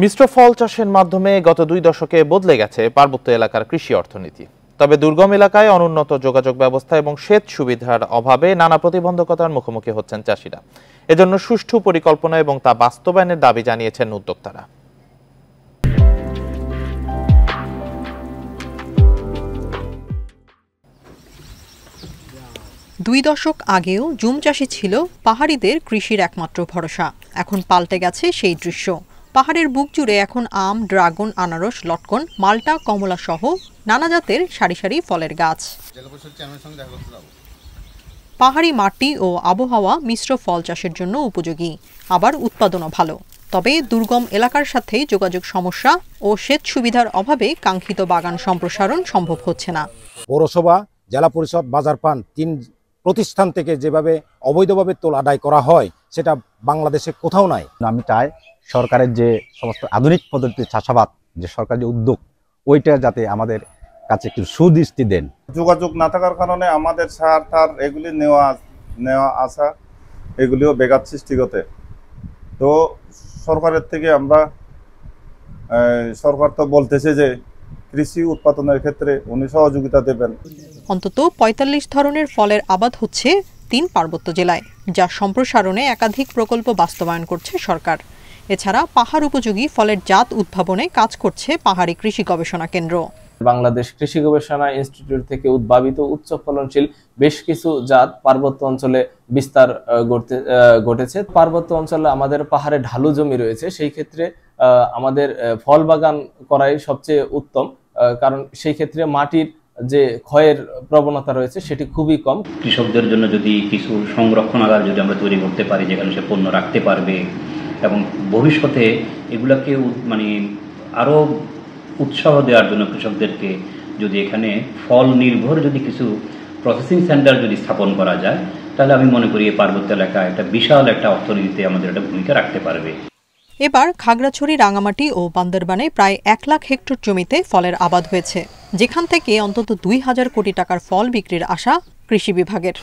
মিশ্র ফল চাষের মাধ্যমে গত দুই দশকে বদলে গেছে পার্বত্য এলাকার কৃষি অর্থনীতি তবে দুর্গম এলাকায় অনুন্নত যোগাযোগ ব্যবস্থা এবং সেচ সুবিধার অভাবে নানা প্রতিবন্ধকতার মুখোমুখি হচ্ছেন চাষিরা এজন্য সুষ্ঠু পরিকল্পনা এবং তা বাস্তবায়নের দাবি জানিয়েছেন উদ্যোক্তারা দুই দশক আগেও জুম চাষি ছিল পাহাড়িদের কৃষির একমাত্র ভরসা এখন পাল্টে গেছে সেই দৃশ্য পাহাড়ের বুক জুড়ে এখন আম ড্রাগন আনারস লটকন মাল্টা কমলা সহ নানা জাতের সারি সারি ফলের গাছ পাহাড়ি মাটি ও আবহাওয়া মিশ্র ফল চাষের জন্য উপযোগী আবার উৎপাদনও ভালো তবে দুর্গম এলাকার সাথে যোগাযোগ সমস্যা ও সেচ সুবিধার অভাবে কাঙ্ক্ষিত বাগান সম্প্রসারণ সম্ভব হচ্ছে না পৌরসভা জেলা পরিষদ বাজার পান তিন প্রতিষ্ঠান থেকে যেভাবে অবৈধভাবে তোল আদায় করা হয় সেটা বাংলাদেশে কোথাও নাই আমি চাই সরকারের যে সমস্ত আধুনিক পদ্ধতিতে চাষাবাদ যে সরকার যে উদ্যোগ ওইটা যাতে আমাদের কাছে একটু সুদৃষ্টি দেন যোগাযোগ না থাকার কারণে আমাদের সার টার এগুলি নেওয়া নেওয়া আসা এগুলিও বেঘাত সৃষ্টিগতে তো সরকারের থেকে আমরা সরকার তো বলতেছে যে কৃষি উৎপাদনের ক্ষেত্রে উনি সহযোগিতা দেবেন অন্তত ৪৫ ধরনের ফলের আবাদ হচ্ছে তিন পার্বত্য জেলায় যা সম্প্রসারণে একাধিক প্রকল্প বাস্তবায়ন করছে সরকার এছাড়া পাহাড় উপযোগী ফলের জাত উদ্ভাবনে কাজ করছে পাহাড়ি কৃষি গবেষণা কেন্দ্র বাংলাদেশ কৃষি গবেষণা ইনস্টিটিউট থেকে উদ্ভাবিত উচ্চ ফলনশীল বেশ কিছু জাত পার্বত্য অঞ্চলে বিস্তার ঘটেছে পার্বত্য অঞ্চলে আমাদের পাহাড়ে ঢালু জমি রয়েছে সেই ক্ষেত্রে আমাদের ফল বাগান করাই সবচেয়ে উত্তম কারণ সেই ক্ষেত্রে মাটির যে ক্ষয়ের প্রবণতা রয়েছে সেটি খুবই কম কৃষকদের জন্য যদি কিছু সংরক্ষণাগার যদি আমরা তৈরি করতে পারি যেখানে সে পণ্য রাখতে পারবে এবং ভবিষ্যতে এগুলাকে মানে আরও উৎসাহ দেওয়ার জন্য কৃষকদেরকে যদি এখানে ফল নির্ভর যদি কিছু প্রসেসিং সেন্টার যদি স্থাপন করা যায় তাহলে আমি মনে করি এই পার্বত্য এলাকা একটা বিশাল একটা অর্থনীতিতে আমাদের একটা ভূমিকা রাখতে পারবে এবার খাগড়াছড়ি রাঙামাটি ও বান্দরবানে প্রায় এক লাখ হেক্টর জমিতে ফলের আবাদ হয়েছে যেখান থেকে অন্তত দুই হাজার কোটি টাকার ফল বিক্রির আশা কৃষি বিভাগের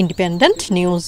ইন্ডিপেন্ডেন্ট নিউজ